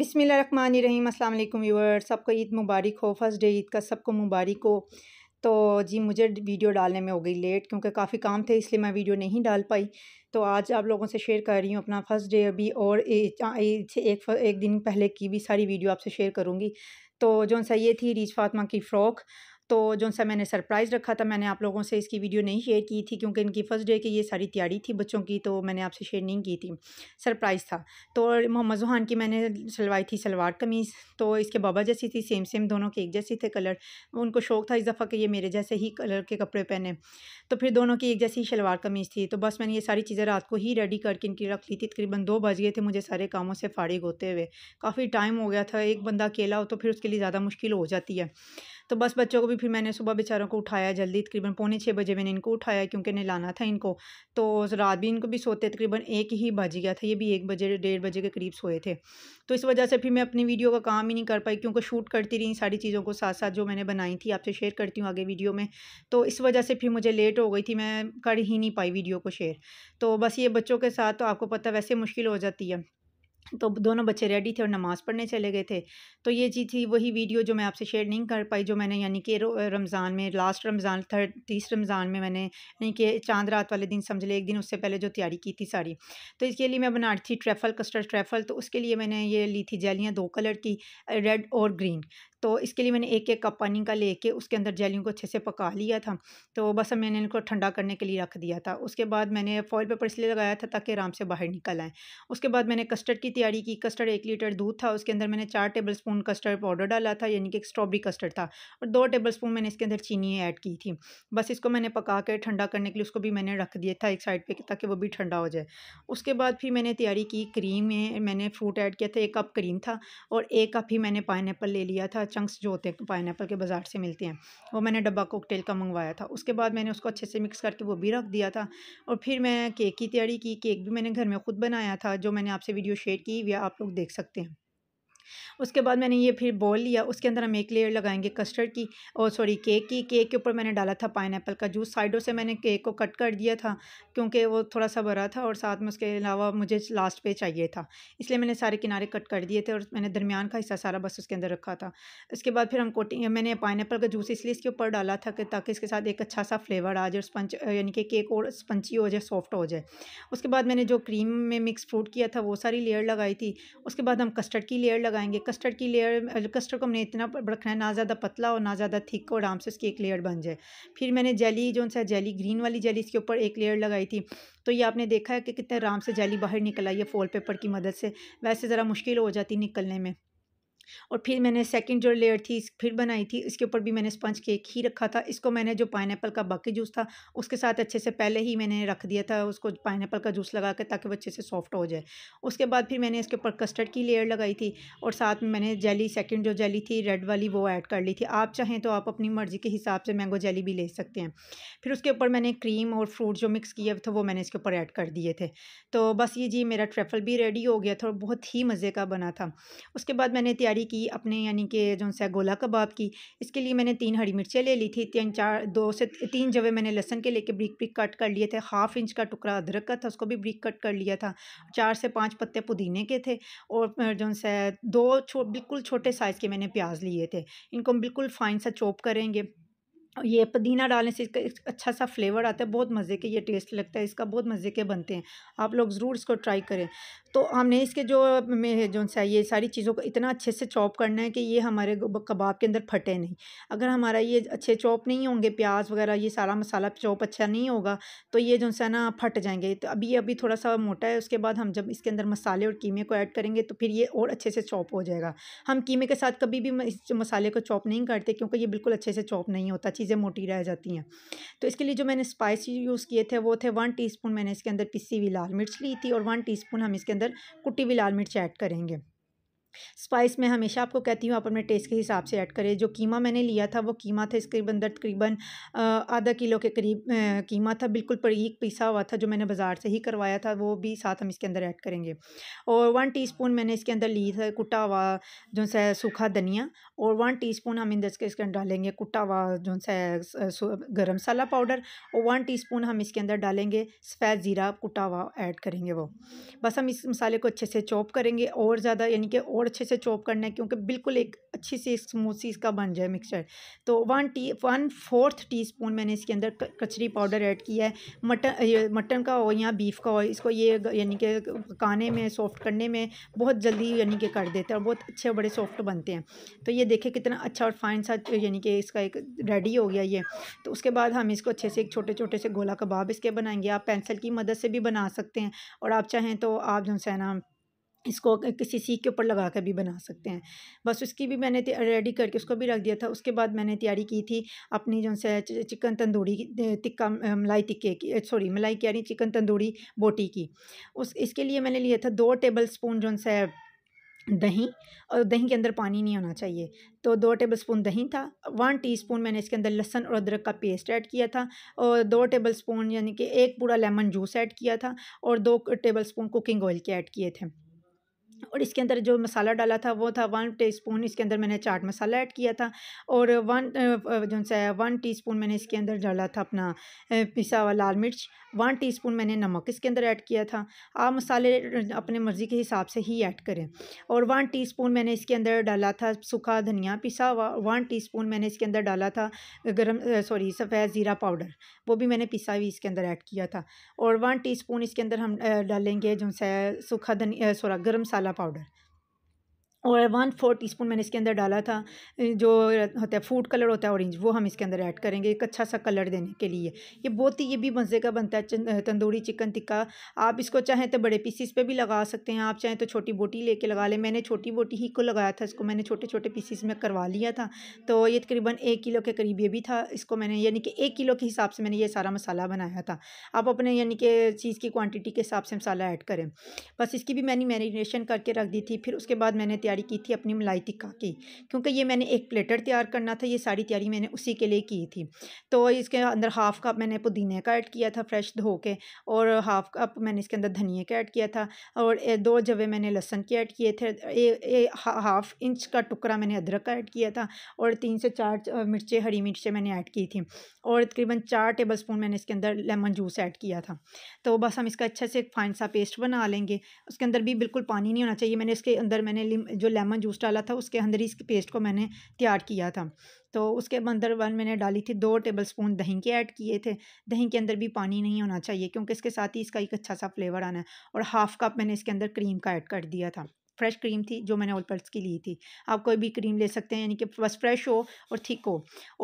रहीम अस्सलाम वालेकुम व्यूअर्स सबको ईद मुबारक हो फर्स्ट डे ईद का सबको मुबारक हो तो जी मुझे वीडियो डालने में हो गई लेट क्योंकि काफ़ी काम थे इसलिए मैं वीडियो नहीं डाल पाई तो आज आप लोगों से शेयर कर रही हूँ अपना फ़र्स्ट डे अभी और एक एक दिन पहले की भी सारी वीडियो आपसे शेयर करूँगी तो जो सा ये थी रीज फातमा की फ़्रॉक तो जो सा मैंने सरप्राइज़ रखा था मैंने आप लोगों से इसकी वीडियो नहीं शेयर की थी क्योंकि इनकी फ़र्स्ट डे की ये सारी तैयारी थी बच्चों की तो मैंने आपसे शेयर नहीं की थी सरप्राइज़ था तो मोहम्मद जुहान की मैंने सिलवाई थी सलवार कमीज़ तो इसके बाबा जैसी थी सेम सेम दोनों के एक जैसे थे कलर उनको शौक़ था इस दफ़ा कि ये मेरे जैसे ही कलर के कपड़े पहने तो फिर दोनों की एक जैसी शलवार कमीज़ थी तो बस मैंने ये सारी चीज़ें रात को ही रेडी करके इनकी रख ली थी तकरीबन दो बज गए थे मुझे सारे कामों से फ़ारिग होते हुए काफ़ी टाइम हो गया था एक बंदा अकेला हो तो फिर उसके लिए ज़्यादा मुश्किल हो जाती है तो बस बच्चों को भी फिर मैंने सुबह बेचारों को उठाया जल्दी तकरीबन पौने छः बजे मैंने इनको उठाया क्योंकि लाना था इनको तो रात भी इनको भी सोते तकरीबन एक ही बज गया था ये भी एक बजे डेढ़ बजे के करीब सोए थे तो इस वजह से फिर मैं अपनी वीडियो का काम ही नहीं कर पाई क्योंकि शूट करती रही सारी चीज़ों को साथ साथ जो मैंने बनाई थी आपसे शेयर करती हूँ आगे वीडियो में तो इस वजह से फिर मुझे लेट हो गई थी मैं कर ही नहीं पाई वीडियो को शेयर तो बस ये बच्चों के साथ तो आपको पता वैसे मुश्किल हो जाती है तो दोनों बच्चे रेडी थे और नमाज़ पढ़ने चले गए थे तो ये चीज़ थी वही वीडियो जो मैं आपसे शेयर नहीं कर पाई जो मैंने यानी कि रमज़ान में लास्ट रमज़ान थर्ड तीस रमज़ान में मैंने यानी कि चांद रात वाले दिन समझ ले एक दिन उससे पहले जो तैयारी की थी सारी तो इसके लिए मैं बना रही थी ट्रैफल कस्टर्ड ट्रैफल तो उसके लिए मैंने ये ली थी जेलियाँ दो कलर की रेड और ग्रीन तो इसके लिए मैंने एक एक कप पानी का लेके उसके अंदर जेलियों को अच्छे से पका लिया था तो बस मैंने इनको ठंडा करने के लिए रख दिया था उसके बाद मैंने फॉल पेपर इसलिए लगाया था ताकि आराम से बाहर निकल आएँ उसके बाद मैंने कस्टर्ड की तैयारी की कस्टर्ड एक लीटर दूध था उसके अंदर मैंने चार टेबल स्पून कस्टर्ड पाउडर डाला था यानी कि एक स्ट्रॉबेरी कस्टर्ड था और दो टेबल स्पून मैंने इसके अंदर चीनी ऐड की थी बस इसको मैंने पका कर ठंडा करने के लिए उसको भी मैंने रख दिया था एक साइड पर ताकि वो भी ठंडा हो जाए उसके बाद फिर मैंने तैयारी की क्रीम में मैंने फ्रूट ऐड किया था एक कप क्रीम था और एक कप ही मैंने पाइन ले लिया था चंक्स जो होते हैं पाइन के बाज़ार से मिलते हैं वो मैंने डब्बा कोकटेल का मंगवाया था उसके बाद मैंने उसको अच्छे से मिक्स करके वो भी रख दिया था और फिर मैं केक की तैयारी की केक भी मैंने घर में ख़ुद बनाया था जो मैंने आपसे वीडियो शेयर की वह आप लोग देख सकते हैं उसके बाद मैंने ये फिर बॉल लिया उसके अंदर हम एक लेयर लगाएंगे कस्टर्ड की और सॉरी केक की केक के ऊपर मैंने डाला था पाइन का जूस साइडों से मैंने केक को कट कर दिया था क्योंकि वो थोड़ा सा भरा था और साथ में उसके अलावा मुझे लास्ट पे चाहिए था इसलिए मैंने सारे किनारे कट कर दिए थे और मैंने दरमियान का हिस्सा सारा बस उसके अंदर रखा था इसके बाद फिर हम कोटिंग मैंने पाइन का जूस इसलिए इसके ऊपर डाला था कि ताकि इसके साथ एक अच्छा सा फ्लेवर आ जाए और स्पंच यानी कि केक और स्पंची हो जाए सॉफ्ट हो जाए उसके बाद मैंने जो क्रीम में मिक्स फ्रूट किया था वो सारी लेयर लगाई थी उसके बाद हम कस्टर्ड की लेयर लगाएंगे कस्टर्ड की लेयर मतलब कस्टर्ड को हमने इतना रखना है ना ज़्यादा पतला और ना ज़्यादा थिक और आराम से उसकी एक लेयर बन जाए फिर मैंने जेली जो सा जेली ग्रीन वाली जेली इसके ऊपर एक लेयर लगाई थी तो ये आपने देखा है कि कितने आराम से जेली बाहर निकल आई है फॉल पेपर की मदद से वैसे ज़रा मुश्किल हो जाती निकलने में और फिर मैंने सेकंड जो लेयर थी फिर बनाई थी इसके ऊपर भी मैंने स्पंज केक ही रखा था इसको मैंने जो पाइन का बाकी जूस था उसके साथ अच्छे से पहले ही मैंने रख दिया था उसको पाइन का जूस लगा कर ताकि वो अच्छे से सॉफ्ट हो जाए उसके बाद फिर मैंने इसके ऊपर कस्टर्ड की लेयर लगाई थी और साथ में मैंने जेली सेकेंड जो जेली थी रेड वाली वो ऐड कर ली थी आप चाहें तो आप अपनी मर्ज़ी के हिसाब से मैंगो जेली भी ले सकते हैं फिर उसके ऊपर मैंने क्रीम और फ्रूट जो मिक्स किया था वो मैंने इसके ऊपर ऐड कर दिए थे तो बस ये जी मेरा ट्रैफल भी रेडी हो गया था और बहुत ही मज़े का बना था उसके बाद मैंने तैयार तैयारी की अपने यानी कि जो सा गोला कबाब की इसके लिए मैंने तीन हरी मिर्चें ले ली थी तीन चार दो से तीन जवे मैंने लहसन के लेके ब्रिक ब्रिक कट कर लिए थे हाफ इंच का टुकड़ा अदरक का था उसको भी ब्रिक कट कर लिया था चार से पाँच पत्ते पुदीने के थे और जो सा दो छो, बिल्कुल छोटे साइज़ के मैंने प्याज लिए थे इनको हम बिल्कुल फ़ाइन सा चॉप करेंगे ये पुदीना डालने से इसका अच्छा सा फ्लेवर आता है बहुत मज़े के ये टेस्ट लगता है इसका बहुत मज़े के बनते हैं आप लोग ज़रूर इसको ट्राई करें तो हमने इसके जो में जो सा ये सारी चीज़ों को इतना अच्छे से चॉप करना है कि ये हमारे कबाब के अंदर फटे नहीं अगर हमारा ये अच्छे चॉप नहीं होंगे प्याज वगैरह ये सारा मसाला चॉप अच्छा नहीं होगा तो ये जो सा ना फट जाएंगे तो अभी अभी थोड़ा सा मोटा है उसके बाद हम जब इसके अंदर मसाले और कीमे को ऐड करेंगे तो फिर ये और अच्छे से चॉप हो जाएगा हम कीमे के साथ कभी भी इस मसाले को चॉप नहीं करते क्योंकि ये बिल्कुल अच्छे से चॉप नहीं होता चीज़ें मोटी रह जाती हैं तो इसके लिए जो मैंने स्पाइस यूज़ किए थे वो थे वन टीस्पून मैंने इसके अंदर पिसी हुई लाल मिर्च ली थी और वन टीस्पून हम इसके अंदर कुटी हुई लाल मिर्च ऐड करेंगे स्पाइस में हमेशा आपको कहती हूँ आप अपने टेस्ट के हिसाब से ऐड करें जो कीमा मैंने लिया था वो कीमा था इसके अंदर तकरीबन आधा किलो के करीब कीमा था बिल्कुल परीक पिसा हुआ था जो मैंने बाज़ार से ही करवाया था वो भी साथ हम इसके अंदर ऐड करेंगे और वन टी मैंने इसके अंदर ली था कुटा हुआ जो सा सूखा धनिया और वन स्पून हम इंदर इसके अंदर डालेंगे कुटा हुआ जो सा गर्म मसाला पाउडर और वन टी हम इसके अंदर डालेंगे सफ़ेद ज़ीरा कुटा हुआ ऐड करेंगे वो बस हम इस मसाले को अच्छे से चॉप करेंगे और ज़्यादा यानी कि और और अच्छे से चॉप करना है क्योंकि बिल्कुल एक अच्छी सी स्मूथी इसका बन जाए मिक्सचर तो one tea one fourth teaspoon मैंने इसके अंदर कचरी पाउडर ऐड किया है मटन मटन का हो या बीफ का हो इसको ये यानी कि पकाने में सॉफ्ट करने में बहुत जल्दी यानी कि कर देते हैं और बहुत अच्छे बड़े सॉफ्ट बनते हैं तो ये देखें कितना अच्छा और फाइन सा यानी कि इसका एक रेडी हो गया ये तो उसके बाद हम इसको अच्छे से एक छोटे छोटे से गोला कबाब इसके बनाएंगे आप पेंसिल की मदद से भी बना सकते हैं और आप चाहें तो आप जो है ना इसको किसी सीख के ऊपर लगा कर भी बना सकते हैं बस उसकी भी मैंने रेडी करके उसको भी रख दिया था उसके बाद मैंने तैयारी की थी अपनी जो है चिकन तंदूरी टिक्का मलाई टिक्के की सॉरी मलाई की यानी चिकन तंदूरी बोटी की उस इसके लिए मैंने लिया था दो टेबल स्पून जो है दही और दही के अंदर पानी नहीं होना चाहिए तो दो टेबल स्पून दही था वन टीस्पून मैंने इसके अंदर लहसन और अदरक का पेस्ट ऐड किया था और दो टेबल स्पून यानी कि एक पूरा लेमन जूस ऐड किया था और दो टेबल स्पून कुकिंग ऑयल के ऐड किए थे और इसके अंदर जो मसाला डाला था वो था वन टीस्पून इसके अंदर मैंने चाट मसाला ऐड किया था और वन जो सा वन स्पून मैंने इसके अंदर डाला था अपना पिसा हुआ लाल मिर्च वन टीस्पून मैंने नमक इसके अंदर ऐड किया था आप मसाले अपने मर्ज़ी के हिसाब से ही ऐड करें और वन टीस्पून मैंने इसके अंदर डाला था सूखा धनिया पिसा हुआ वन स्पून मैंने इसके अंदर डाला था गर्म सॉरी सफ़ेद ज़ीरा पाउडर वो भी मैंने पिसा हुई इसके अंदर ऐड किया था और वन स्पून इसके अंदर हम डालेंगे जो सा सूखा धनिया सॉरा गर्म मसाला पाउडर और वन फोर टीस्पून मैंने इसके अंदर डाला था जो होता है फूड कलर होता है ऑरेंज वो हम इसके अंदर ऐड करेंगे एक अच्छा सा कलर देने के लिए ये बहुत ही ये भी मज़े का बनता है तंदूरी चिकन टिक्का आप इसको चाहें तो बड़े पीसीस पे भी लगा सकते हैं आप चाहें तो छोटी बोटी लेके लगा लें मैंने छोटी बोटी ही को लगाया था इसको मैंने छोटे छोटे पीसीस में करवा लिया था तो ये तकरीबन एक किलो के करीब ये भी था इसको मैंने यानी कि एक किलो के हिसाब से मैंने ये सारा मसाला बनाया था आप अपने यानी कि चीज़ की क्वान्टिटी के हिसाब से मसाला ऐड करें बस इसकी भी मैंने मैरिनेशन करके रख दी थी फिर उसके बाद मैंने तैयार तैयारी की थी अपनी मलाई टिक्का की क्योंकि ये मैंने एक प्लेटर तैयार करना था ये सारी तैयारी मैंने उसी के लिए की थी तो इसके अंदर हाफ़ कप मैंने पुदीने का ऐड किया था फ्रेश धो के और हाफ़ कप मैंने इसके अंदर धनिया का ऐड किया था और दो जवे मैंने लहसन के ऐड किए थे ए, ए, हाफ़ इंच का टुकड़ा मैंने अदरक का ऐड किया था और तीन से चार मिर्चें हरी मिर्चें मैंने ऐड की थी और तकरीबन चार टेबल स्पून मैंने इसके अंदर लेमन जूस ऐड किया था तो बस हम इसका अच्छा से एक फाइन सा पेस्ट बना लेंगे उसके अंदर भी बिल्कुल पानी नहीं होना चाहिए मैंने इसके अंदर मैंने जो लेमन जूस डाला था उसके अंदर ही इसकी पेस्ट को मैंने तैयार किया था तो उसके अंदर वन मैंने डाली थी दो टेबल स्पून दही के ऐड किए थे दही के अंदर भी पानी नहीं होना चाहिए क्योंकि इसके साथ ही इसका एक अच्छा सा फ्लेवर आना है और हाफ़ कप मैंने इसके अंदर क्रीम का ऐड कर दिया था फ्रेश क्रीम थी जो मैंने ओलपल्स की ली थी आप कोई भी क्रीम ले सकते हैं यानी कि बस फ्रेश हो और थिक हो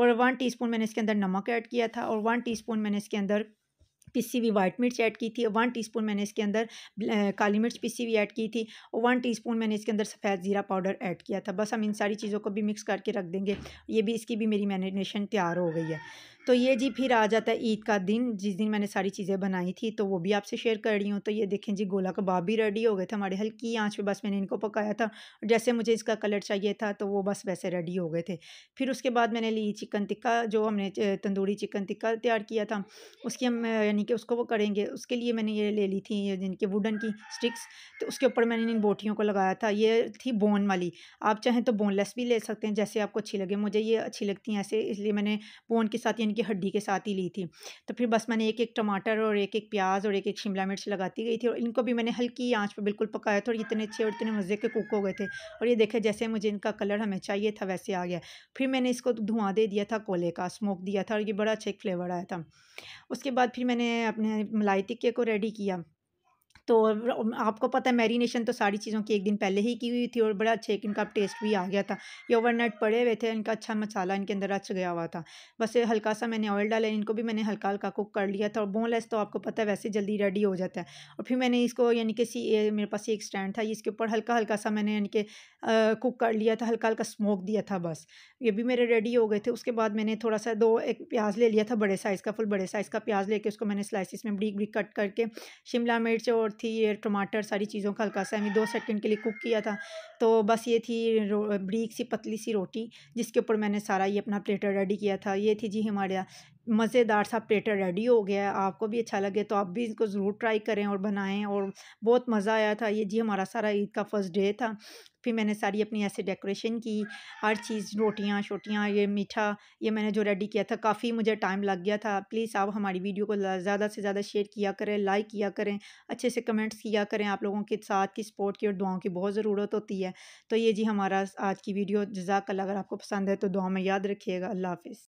और वन टीस्पून मैंने इसके अंदर नमक ऐड किया था और वन टीस्पून मैंने इसके अंदर पिसी हुई वाइट मिर्च ऐड की थी वन टी मैंने इसके अंदर काली मिर्च पिसी हुई ऐड की थी और वन टी मैंने इसके अंदर सफ़ेद ज़ीरा पाउडर ऐड किया था बस हम इन सारी चीज़ों को भी मिक्स करके रख देंगे ये भी इसकी भी मेरी मैरिनेशन तैयार हो गई है तो ये जी फिर आ जाता है ईद का दिन जिस दिन मैंने सारी चीज़ें बनाई थी तो वो भी आपसे शेयर कर रही हूँ तो ये देखें जी गोला कबाब भी रेडी हो गए थे हमारे हल्की आंच पे बस मैंने इनको पकाया था जैसे मुझे इसका कलर चाहिए था तो वो बस वैसे रेडी हो गए थे फिर उसके बाद मैंने ली चिकन टिक्का जो हमने तंदूरी चिकन टिक्का तैयार किया था उसकी हम यानी कि उसको वो करेंगे उसके लिए मैंने ये ले ली थी जिनके वुडन की स्टिक्स तो उसके ऊपर मैंने इन बोटियों को लगाया था ये थी बोन वाली आप चाहें तो बोनलेस भी ले सकते हैं जैसे आपको अच्छी लगे मुझे ये अच्छी लगती हैं ऐसे इसलिए मैंने बोन के साथ यानी उनकी हड्डी के साथ ही ली थी तो फिर बस मैंने एक एक टमाटर और एक एक प्याज और एक एक शिमला मिर्च लगाती गई थी और इनको भी मैंने हल्की आँच पर बिल्कुल पकाया था और इतने अच्छे और इतने मज़े के कुक हो गए थे और ये देखे जैसे मुझे इनका कलर हमें चाहिए था वैसे आ गया फिर मैंने इसको धुआं दे दिया था कोले का स्मोक दिया था और ये बड़ा अच्छा एक फ्लेवर आया था उसके बाद फिर मैंने अपने मलाई टिक्के को रेडी किया तो आपको पता है मैरिनेशन तो सारी चीज़ों की एक दिन पहले ही की हुई थी और बड़ा अच्छा एक इनका टेस्ट भी आ गया था ये ओवरनाइट पड़े हुए थे इनका अच्छा मसाला इनके अंदर अच्छा गया हुआ था बस हल्का सा मैंने ऑयल डाला इनको भी मैंने हल्का हल्का कुक कर लिया था और बोनलेस तो आपको पता है वैसे जल्दी रेडी हो जाता है और फिर मैंने इसको यानी कि सी मेरे पास एक स्टैंड था इसके ऊपर हल्का हल्का सा मैंने यानी कि कुक कर लिया था हल्का हल्का स्मोक दिया था बस ये भी मेरे रेडी हो गए थे उसके बाद मैंने थोड़ा सा दो एक प्याज ले लिया था बड़े साइज़ का फुल बड़े साइज़ का प्याज लेके उसको मैंने स्लाइसिस में ब्रिक ब्रिक कट करके शिमला मिर्च और थी ये टमाटर सारी चीज़ों का हल्का सा हमें दो सेकंड के लिए कुक किया था तो बस ये थी ब्रीक सी पतली सी रोटी जिसके ऊपर मैंने सारा ये अपना प्लेटर रेडी किया था ये थी जी हमारे मज़ेदार सा प्लेटर रेडी हो गया है आपको भी अच्छा लगे तो आप भी इसको ज़रूर ट्राई करें और बनाएं और बहुत मज़ा आया था ये जी हमारा सारा ईद का फर्स्ट डे था फिर मैंने सारी अपनी ऐसे डेकोरेशन की हर चीज़ रोटियाँ शोटियाँ ये मीठा ये मैंने जो रेडी किया था काफ़ी मुझे टाइम लग गया था प्लीज़ आप हमारी वीडियो को ज़्यादा से ज़्यादा शेयर किया करें लाइक किया करें अच्छे से कमेंट्स किया करें आप लोगों के साथ की सपोर्ट की और दुआओं की बहुत ज़रूरत होती है तो ये जी हमारा आज की वीडियो जजाक अगर आपको पसंद है तो दुआ में याद रखिएगा अल्लाह हाफिज़